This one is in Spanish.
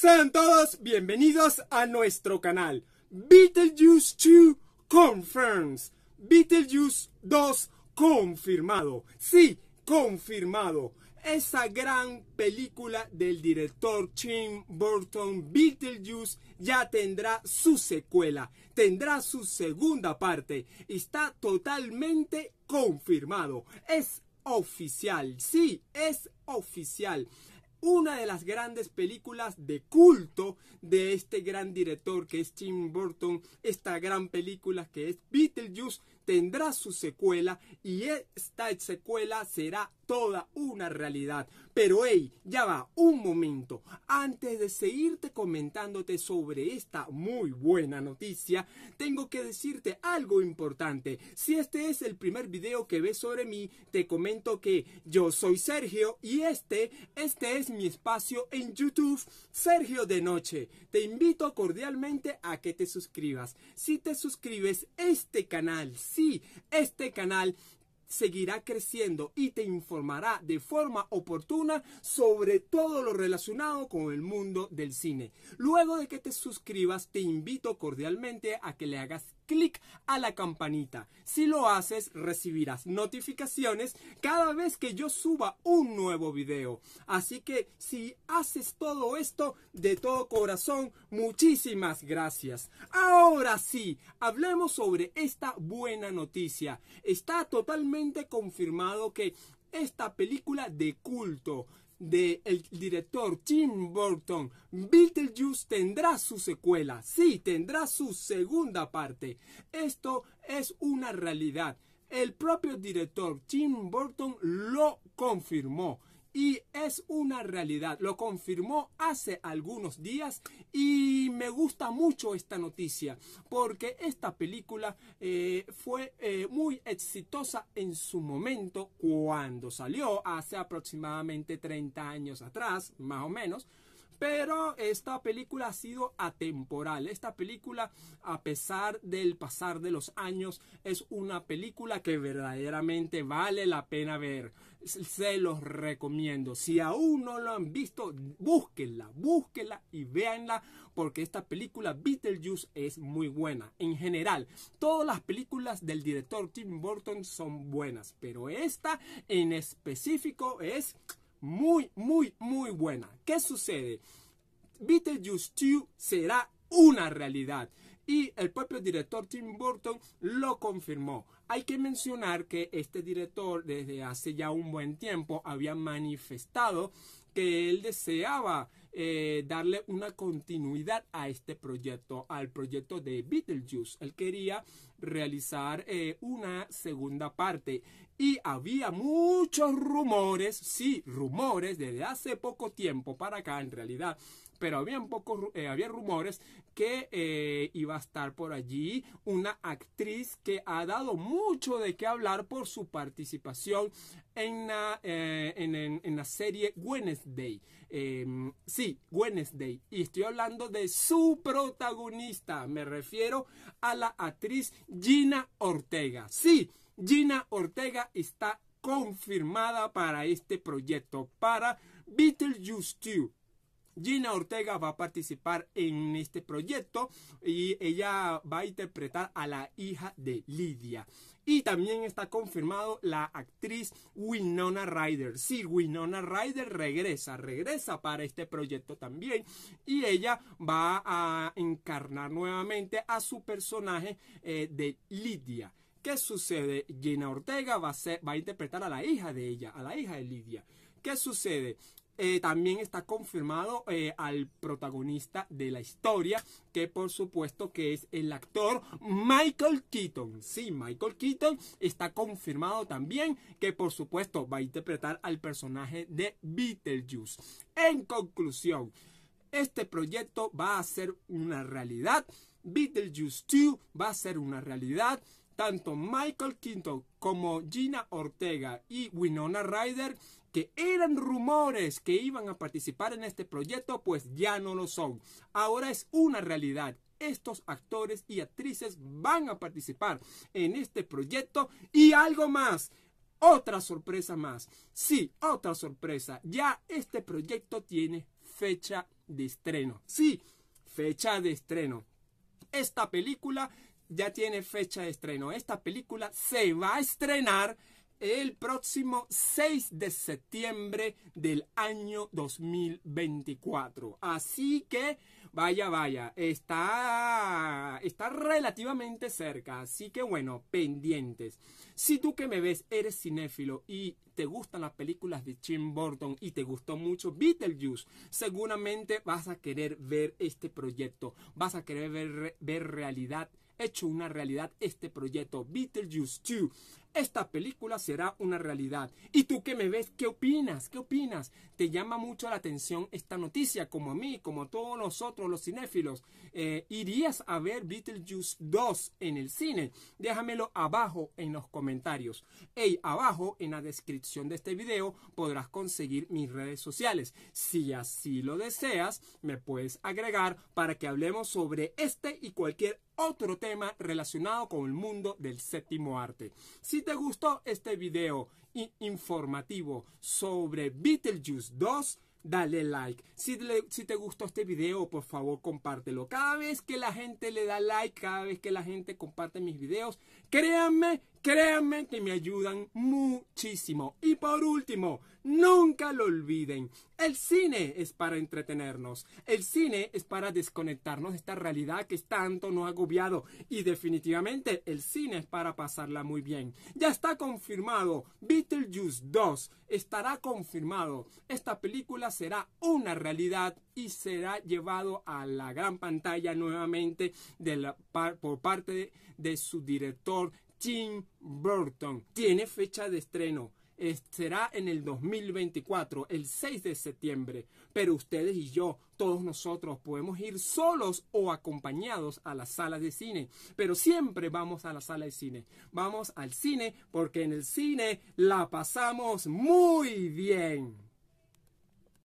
Sean todos bienvenidos a nuestro canal Beetlejuice 2 Confirms Beetlejuice 2 confirmado Sí, confirmado Esa gran película del director Tim Burton Beetlejuice ya tendrá su secuela Tendrá su segunda parte Está totalmente confirmado Es oficial, sí, es oficial una de las grandes películas de culto de este gran director que es Tim Burton, esta gran película que es Beetlejuice tendrá su secuela y esta secuela será toda una realidad. Pero hey, ya va, un momento. Antes de seguirte comentándote sobre esta muy buena noticia, tengo que decirte algo importante. Si este es el primer video que ves sobre mí, te comento que yo soy Sergio y este, este es mi espacio en YouTube, Sergio de Noche. Te invito cordialmente a que te suscribas. Si te suscribes, este canal este canal seguirá creciendo y te informará de forma oportuna sobre todo lo relacionado con el mundo del cine. Luego de que te suscribas, te invito cordialmente a que le hagas clic a la campanita. Si lo haces, recibirás notificaciones cada vez que yo suba un nuevo video. Así que si haces todo esto de todo corazón, muchísimas gracias. Ahora sí, hablemos sobre esta buena noticia. Está totalmente confirmado que esta película de culto del el director Tim Burton, Beetlejuice tendrá su secuela, sí, tendrá su segunda parte. Esto es una realidad. El propio director Tim Burton lo confirmó y es una realidad. Lo confirmó hace algunos días y y me gusta mucho esta noticia porque esta película eh, fue eh, muy exitosa en su momento cuando salió hace aproximadamente 30 años atrás, más o menos. Pero esta película ha sido atemporal. Esta película, a pesar del pasar de los años, es una película que verdaderamente vale la pena ver. Se los recomiendo. Si aún no lo han visto, búsquenla, búsquenla y véanla porque esta película Beetlejuice es muy buena. En general, todas las películas del director Tim Burton son buenas, pero esta en específico es muy, muy, muy buena. ¿Qué sucede? Beetlejuice 2 será una realidad. Y el propio director Tim Burton lo confirmó. Hay que mencionar que este director desde hace ya un buen tiempo había manifestado que él deseaba eh, darle una continuidad a este proyecto, al proyecto de Beetlejuice. Él quería realizar eh, una segunda parte y había muchos rumores, sí, rumores desde hace poco tiempo para acá en realidad pero eh, había rumores que eh, iba a estar por allí una actriz que ha dado mucho de qué hablar por su participación en la, eh, en, la serie Wednesday. Em, sí, Wednesday. Y estoy hablando de su protagonista. Me refiero a la actriz Gina Ortega. Sí, Gina Ortega está confirmada para este proyecto, para Beetlejuice 2. Gina Ortega va a participar en este proyecto y ella va a interpretar a la hija de Lidia. Y también está confirmado la actriz Winona Ryder. Sí, Winona Ryder regresa, regresa para este proyecto también. Y ella va a encarnar nuevamente a su personaje eh, de Lidia. ¿Qué sucede? Gina Ortega va a, va a interpretar a la hija de ella, a la hija de Lidia. ¿Qué sucede? Eh, también está confirmado eh, al protagonista de la historia, que por supuesto que es el actor Michael Keaton. Sí, Michael Keaton está confirmado también, que por supuesto va a interpretar al personaje de Beetlejuice. En conclusión, este proyecto va a ser una realidad. Beetlejuice 2 va a ser una realidad tanto Michael Quinto como Gina Ortega y Winona Ryder, que eran rumores que iban a participar en este proyecto, pues ya no lo son. Ahora es una realidad. Estos actores y actrices van a participar en este proyecto y algo más. Otra sorpresa más. Sí, otra sorpresa. Ya este proyecto tiene fecha de estreno. Sí, fecha de estreno. Esta película ya tiene fecha de estreno. Esta película se va a estrenar el próximo 6 de septiembre del año 2024. Así que, vaya, vaya, está, está relativamente cerca. Así que, bueno, pendientes. Si tú que me ves eres cinéfilo y te gustan las películas de Jim Burton y te gustó mucho Beetlejuice, seguramente vas a querer ver este proyecto. Vas a querer ver, ver realidad hecho una realidad este proyecto Beetlejuice 2 esta película será una realidad. ¿Y tú que me ves? ¿Qué opinas? ¿Qué opinas? Te llama mucho la atención esta noticia, como a mí, como a todos nosotros los cinéfilos. Eh, ¿Irías a ver Beetlejuice 2 en el cine? Déjamelo abajo en los comentarios. y abajo en la descripción de este video podrás conseguir mis redes sociales. Si así lo deseas, me puedes agregar para que hablemos sobre este y cualquier otro tema relacionado con el mundo del séptimo arte. Si te gustó este video informativo sobre Beetlejuice 2, dale like. Si, si, te gustó este video, por favor, compártelo. Cada vez que la gente le da like, cada vez que la gente comparte mis videos, créanme, créanme que me ayudan muchísimo. Y por último, Nunca lo olviden. El cine es para entretenernos. El cine es para desconectarnos de esta realidad que tanto nos agobiado. Y definitivamente el cine es para pasarla muy bien. Ya está confirmado. Beetlejuice 2 estará confirmado. Esta película será una realidad y será llevado a la gran pantalla nuevamente por parte de su director Tim Burton. Tiene fecha de estreno será en el 2024, el 6 de septiembre. Pero ustedes y yo, todos nosotros, podemos ir solos o acompañados a las salas de cine. Pero siempre vamos a la sala de cine. Vamos al cine porque en el cine la pasamos muy bien.